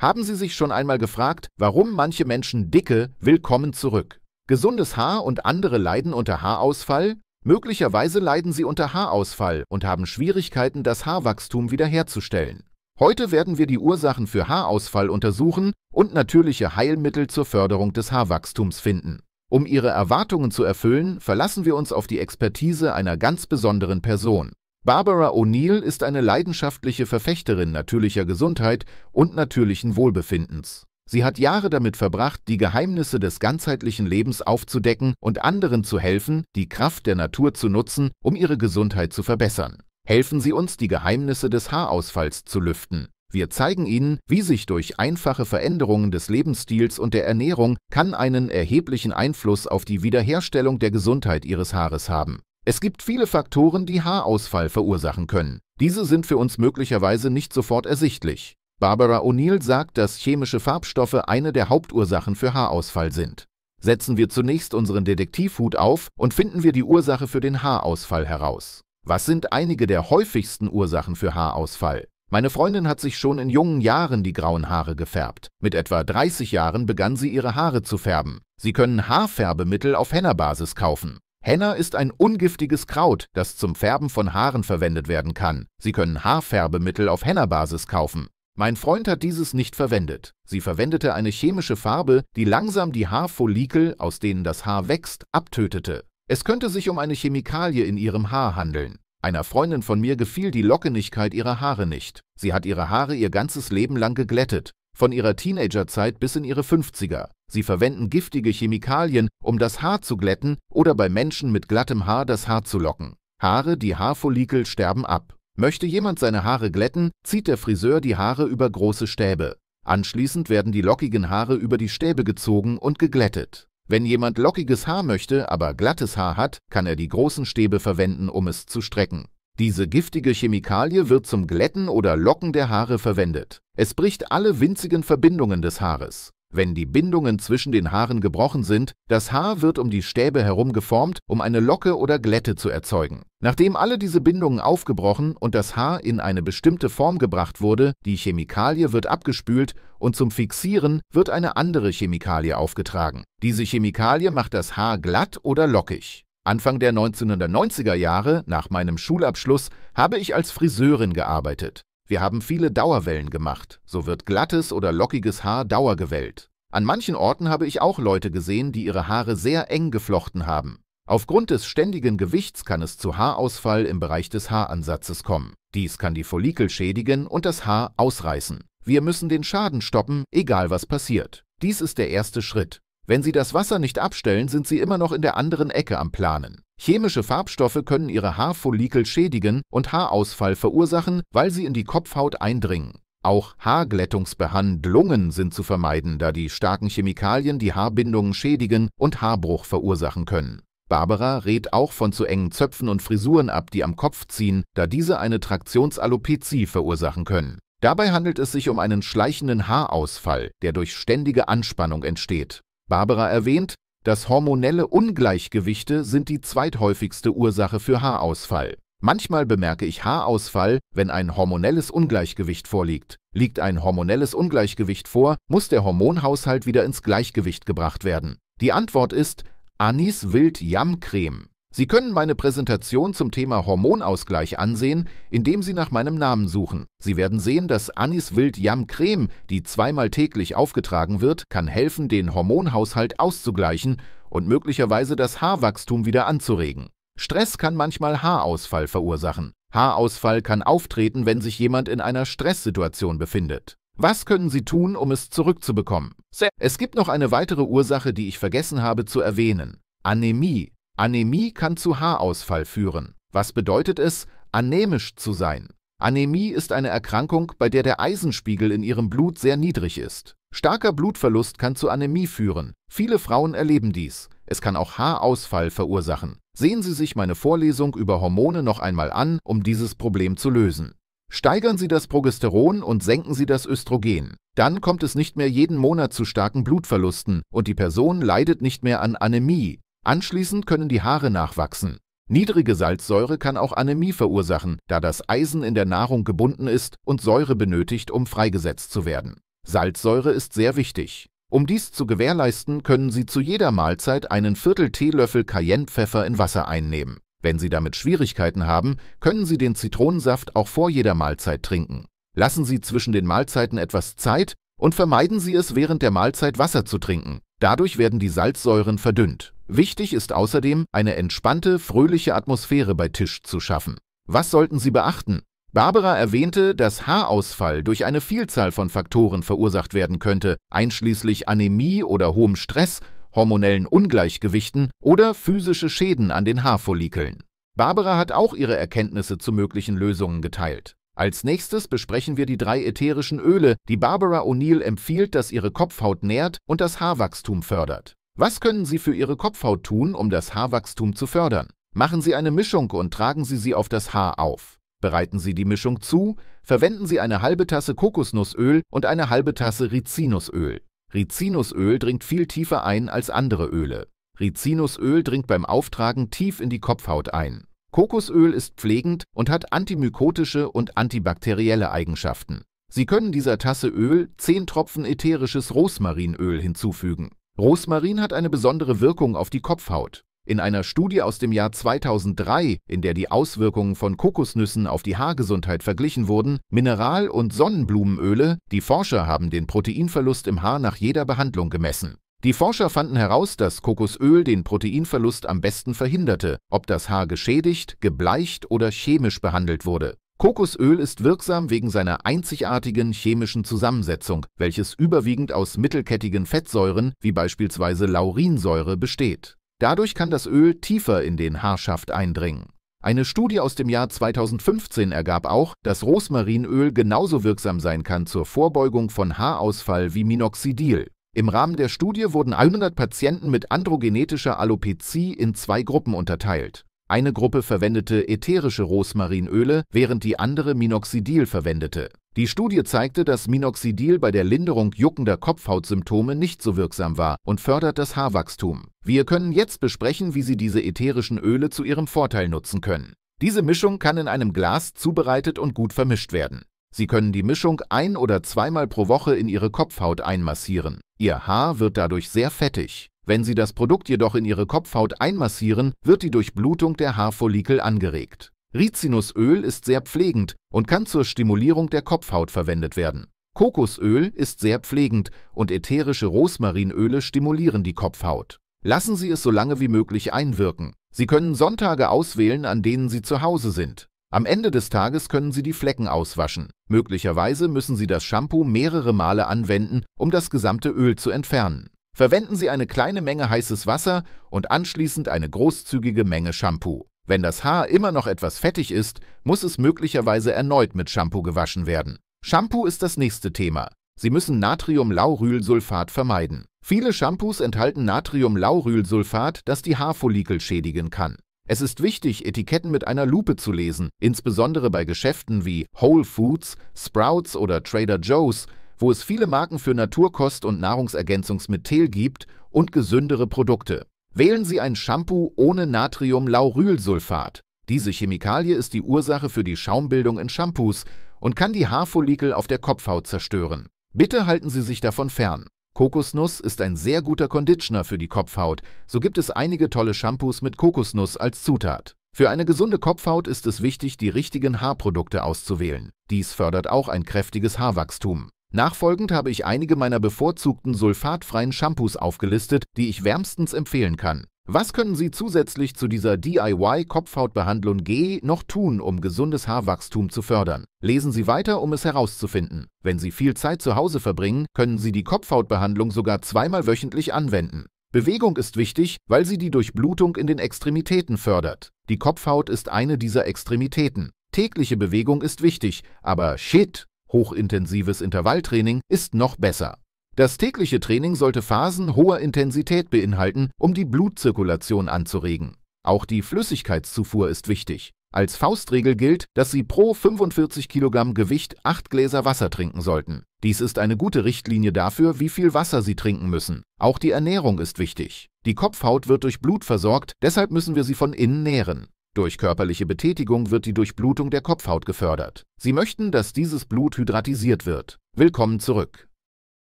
Haben Sie sich schon einmal gefragt, warum manche Menschen dicke willkommen zurück? Gesundes Haar und andere leiden unter Haarausfall? Möglicherweise leiden sie unter Haarausfall und haben Schwierigkeiten, das Haarwachstum wiederherzustellen. Heute werden wir die Ursachen für Haarausfall untersuchen und natürliche Heilmittel zur Förderung des Haarwachstums finden. Um Ihre Erwartungen zu erfüllen, verlassen wir uns auf die Expertise einer ganz besonderen Person. Barbara O'Neill ist eine leidenschaftliche Verfechterin natürlicher Gesundheit und natürlichen Wohlbefindens. Sie hat Jahre damit verbracht, die Geheimnisse des ganzheitlichen Lebens aufzudecken und anderen zu helfen, die Kraft der Natur zu nutzen, um ihre Gesundheit zu verbessern. Helfen Sie uns, die Geheimnisse des Haarausfalls zu lüften. Wir zeigen Ihnen, wie sich durch einfache Veränderungen des Lebensstils und der Ernährung kann einen erheblichen Einfluss auf die Wiederherstellung der Gesundheit Ihres Haares haben. Es gibt viele Faktoren, die Haarausfall verursachen können. Diese sind für uns möglicherweise nicht sofort ersichtlich. Barbara O'Neill sagt, dass chemische Farbstoffe eine der Hauptursachen für Haarausfall sind. Setzen wir zunächst unseren Detektivhut auf und finden wir die Ursache für den Haarausfall heraus. Was sind einige der häufigsten Ursachen für Haarausfall? Meine Freundin hat sich schon in jungen Jahren die grauen Haare gefärbt. Mit etwa 30 Jahren begann sie ihre Haare zu färben. Sie können Haarfärbemittel auf Hennerbasis kaufen. Henna ist ein ungiftiges Kraut, das zum Färben von Haaren verwendet werden kann. Sie können Haarfärbemittel auf Henna-Basis kaufen. Mein Freund hat dieses nicht verwendet. Sie verwendete eine chemische Farbe, die langsam die Haarfollikel, aus denen das Haar wächst, abtötete. Es könnte sich um eine Chemikalie in ihrem Haar handeln. Einer Freundin von mir gefiel die Lockenigkeit ihrer Haare nicht. Sie hat ihre Haare ihr ganzes Leben lang geglättet. Von ihrer Teenagerzeit bis in ihre 50er. Sie verwenden giftige Chemikalien, um das Haar zu glätten oder bei Menschen mit glattem Haar das Haar zu locken. Haare, die Haarfollikel sterben ab. Möchte jemand seine Haare glätten, zieht der Friseur die Haare über große Stäbe. Anschließend werden die lockigen Haare über die Stäbe gezogen und geglättet. Wenn jemand lockiges Haar möchte, aber glattes Haar hat, kann er die großen Stäbe verwenden, um es zu strecken. Diese giftige Chemikalie wird zum Glätten oder Locken der Haare verwendet. Es bricht alle winzigen Verbindungen des Haares. Wenn die Bindungen zwischen den Haaren gebrochen sind, das Haar wird um die Stäbe herum geformt, um eine Locke oder Glätte zu erzeugen. Nachdem alle diese Bindungen aufgebrochen und das Haar in eine bestimmte Form gebracht wurde, die Chemikalie wird abgespült und zum Fixieren wird eine andere Chemikalie aufgetragen. Diese Chemikalie macht das Haar glatt oder lockig. Anfang der 1990er Jahre, nach meinem Schulabschluss, habe ich als Friseurin gearbeitet. Wir haben viele Dauerwellen gemacht, so wird glattes oder lockiges Haar dauergewellt. An manchen Orten habe ich auch Leute gesehen, die ihre Haare sehr eng geflochten haben. Aufgrund des ständigen Gewichts kann es zu Haarausfall im Bereich des Haaransatzes kommen. Dies kann die Follikel schädigen und das Haar ausreißen. Wir müssen den Schaden stoppen, egal was passiert. Dies ist der erste Schritt. Wenn Sie das Wasser nicht abstellen, sind Sie immer noch in der anderen Ecke am Planen. Chemische Farbstoffe können Ihre Haarfollikel schädigen und Haarausfall verursachen, weil sie in die Kopfhaut eindringen. Auch Haarglättungsbehandlungen sind zu vermeiden, da die starken Chemikalien die Haarbindungen schädigen und Haarbruch verursachen können. Barbara rät auch von zu engen Zöpfen und Frisuren ab, die am Kopf ziehen, da diese eine Traktionsalopezie verursachen können. Dabei handelt es sich um einen schleichenden Haarausfall, der durch ständige Anspannung entsteht. Barbara erwähnt, dass hormonelle Ungleichgewichte sind die zweithäufigste Ursache für Haarausfall. Manchmal bemerke ich Haarausfall, wenn ein hormonelles Ungleichgewicht vorliegt. Liegt ein hormonelles Ungleichgewicht vor, muss der Hormonhaushalt wieder ins Gleichgewicht gebracht werden. Die Antwort ist Anis Wild Yam Creme. Sie können meine Präsentation zum Thema Hormonausgleich ansehen, indem Sie nach meinem Namen suchen. Sie werden sehen, dass Anis Wild Yam Creme, die zweimal täglich aufgetragen wird, kann helfen, den Hormonhaushalt auszugleichen und möglicherweise das Haarwachstum wieder anzuregen. Stress kann manchmal Haarausfall verursachen. Haarausfall kann auftreten, wenn sich jemand in einer Stresssituation befindet. Was können Sie tun, um es zurückzubekommen? Es gibt noch eine weitere Ursache, die ich vergessen habe zu erwähnen. Anämie, Anämie kann zu Haarausfall führen. Was bedeutet es, anämisch zu sein? Anämie ist eine Erkrankung, bei der der Eisenspiegel in ihrem Blut sehr niedrig ist. Starker Blutverlust kann zu Anämie führen. Viele Frauen erleben dies. Es kann auch Haarausfall verursachen. Sehen Sie sich meine Vorlesung über Hormone noch einmal an, um dieses Problem zu lösen. Steigern Sie das Progesteron und senken Sie das Östrogen. Dann kommt es nicht mehr jeden Monat zu starken Blutverlusten und die Person leidet nicht mehr an Anämie. Anschließend können die Haare nachwachsen. Niedrige Salzsäure kann auch Anämie verursachen, da das Eisen in der Nahrung gebunden ist und Säure benötigt, um freigesetzt zu werden. Salzsäure ist sehr wichtig. Um dies zu gewährleisten, können Sie zu jeder Mahlzeit einen Viertel Teelöffel Cayennepfeffer in Wasser einnehmen. Wenn Sie damit Schwierigkeiten haben, können Sie den Zitronensaft auch vor jeder Mahlzeit trinken. Lassen Sie zwischen den Mahlzeiten etwas Zeit und vermeiden Sie es, während der Mahlzeit Wasser zu trinken. Dadurch werden die Salzsäuren verdünnt. Wichtig ist außerdem, eine entspannte, fröhliche Atmosphäre bei Tisch zu schaffen. Was sollten Sie beachten? Barbara erwähnte, dass Haarausfall durch eine Vielzahl von Faktoren verursacht werden könnte, einschließlich Anämie oder hohem Stress, hormonellen Ungleichgewichten oder physische Schäden an den Haarfollikeln. Barbara hat auch ihre Erkenntnisse zu möglichen Lösungen geteilt. Als nächstes besprechen wir die drei ätherischen Öle, die Barbara O'Neill empfiehlt, dass ihre Kopfhaut nährt und das Haarwachstum fördert. Was können Sie für Ihre Kopfhaut tun, um das Haarwachstum zu fördern? Machen Sie eine Mischung und tragen Sie sie auf das Haar auf. Bereiten Sie die Mischung zu, verwenden Sie eine halbe Tasse Kokosnussöl und eine halbe Tasse Rizinusöl. Rizinusöl dringt viel tiefer ein als andere Öle. Rizinusöl dringt beim Auftragen tief in die Kopfhaut ein. Kokosöl ist pflegend und hat antimykotische und antibakterielle Eigenschaften. Sie können dieser Tasse Öl 10 Tropfen ätherisches Rosmarinöl hinzufügen. Rosmarin hat eine besondere Wirkung auf die Kopfhaut. In einer Studie aus dem Jahr 2003, in der die Auswirkungen von Kokosnüssen auf die Haargesundheit verglichen wurden, Mineral- und Sonnenblumenöle, die Forscher haben den Proteinverlust im Haar nach jeder Behandlung gemessen. Die Forscher fanden heraus, dass Kokosöl den Proteinverlust am besten verhinderte, ob das Haar geschädigt, gebleicht oder chemisch behandelt wurde. Kokosöl ist wirksam wegen seiner einzigartigen chemischen Zusammensetzung, welches überwiegend aus mittelkettigen Fettsäuren wie beispielsweise Laurinsäure besteht. Dadurch kann das Öl tiefer in den Haarschaft eindringen. Eine Studie aus dem Jahr 2015 ergab auch, dass Rosmarinöl genauso wirksam sein kann zur Vorbeugung von Haarausfall wie Minoxidil. Im Rahmen der Studie wurden 100 Patienten mit androgenetischer Alopezie in zwei Gruppen unterteilt. Eine Gruppe verwendete ätherische Rosmarinöle, während die andere Minoxidil verwendete. Die Studie zeigte, dass Minoxidil bei der Linderung juckender Kopfhautsymptome nicht so wirksam war und fördert das Haarwachstum. Wir können jetzt besprechen, wie Sie diese ätherischen Öle zu Ihrem Vorteil nutzen können. Diese Mischung kann in einem Glas zubereitet und gut vermischt werden. Sie können die Mischung ein- oder zweimal pro Woche in Ihre Kopfhaut einmassieren. Ihr Haar wird dadurch sehr fettig. Wenn Sie das Produkt jedoch in Ihre Kopfhaut einmassieren, wird die Durchblutung der Haarfollikel angeregt. Rizinusöl ist sehr pflegend und kann zur Stimulierung der Kopfhaut verwendet werden. Kokosöl ist sehr pflegend und ätherische Rosmarinöle stimulieren die Kopfhaut. Lassen Sie es so lange wie möglich einwirken. Sie können Sonntage auswählen, an denen Sie zu Hause sind. Am Ende des Tages können Sie die Flecken auswaschen. Möglicherweise müssen Sie das Shampoo mehrere Male anwenden, um das gesamte Öl zu entfernen. Verwenden Sie eine kleine Menge heißes Wasser und anschließend eine großzügige Menge Shampoo. Wenn das Haar immer noch etwas fettig ist, muss es möglicherweise erneut mit Shampoo gewaschen werden. Shampoo ist das nächste Thema. Sie müssen Natriumlaurylsulfat vermeiden. Viele Shampoos enthalten Natriumlaurylsulfat, das die Haarfollikel schädigen kann. Es ist wichtig, Etiketten mit einer Lupe zu lesen, insbesondere bei Geschäften wie Whole Foods, Sprouts oder Trader Joe's, wo es viele Marken für Naturkost und Nahrungsergänzungsmittel gibt und gesündere Produkte. Wählen Sie ein Shampoo ohne Natriumlaurylsulfat. Diese Chemikalie ist die Ursache für die Schaumbildung in Shampoos und kann die Haarfollikel auf der Kopfhaut zerstören. Bitte halten Sie sich davon fern. Kokosnuss ist ein sehr guter Conditioner für die Kopfhaut, so gibt es einige tolle Shampoos mit Kokosnuss als Zutat. Für eine gesunde Kopfhaut ist es wichtig, die richtigen Haarprodukte auszuwählen. Dies fördert auch ein kräftiges Haarwachstum. Nachfolgend habe ich einige meiner bevorzugten sulfatfreien Shampoos aufgelistet, die ich wärmstens empfehlen kann. Was können Sie zusätzlich zu dieser DIY-Kopfhautbehandlung G noch tun, um gesundes Haarwachstum zu fördern? Lesen Sie weiter, um es herauszufinden. Wenn Sie viel Zeit zu Hause verbringen, können Sie die Kopfhautbehandlung sogar zweimal wöchentlich anwenden. Bewegung ist wichtig, weil sie die Durchblutung in den Extremitäten fördert. Die Kopfhaut ist eine dieser Extremitäten. Tägliche Bewegung ist wichtig, aber Shit, hochintensives Intervalltraining, ist noch besser. Das tägliche Training sollte Phasen hoher Intensität beinhalten, um die Blutzirkulation anzuregen. Auch die Flüssigkeitszufuhr ist wichtig. Als Faustregel gilt, dass Sie pro 45 Kilogramm Gewicht 8 Gläser Wasser trinken sollten. Dies ist eine gute Richtlinie dafür, wie viel Wasser Sie trinken müssen. Auch die Ernährung ist wichtig. Die Kopfhaut wird durch Blut versorgt, deshalb müssen wir sie von innen nähren. Durch körperliche Betätigung wird die Durchblutung der Kopfhaut gefördert. Sie möchten, dass dieses Blut hydratisiert wird. Willkommen zurück.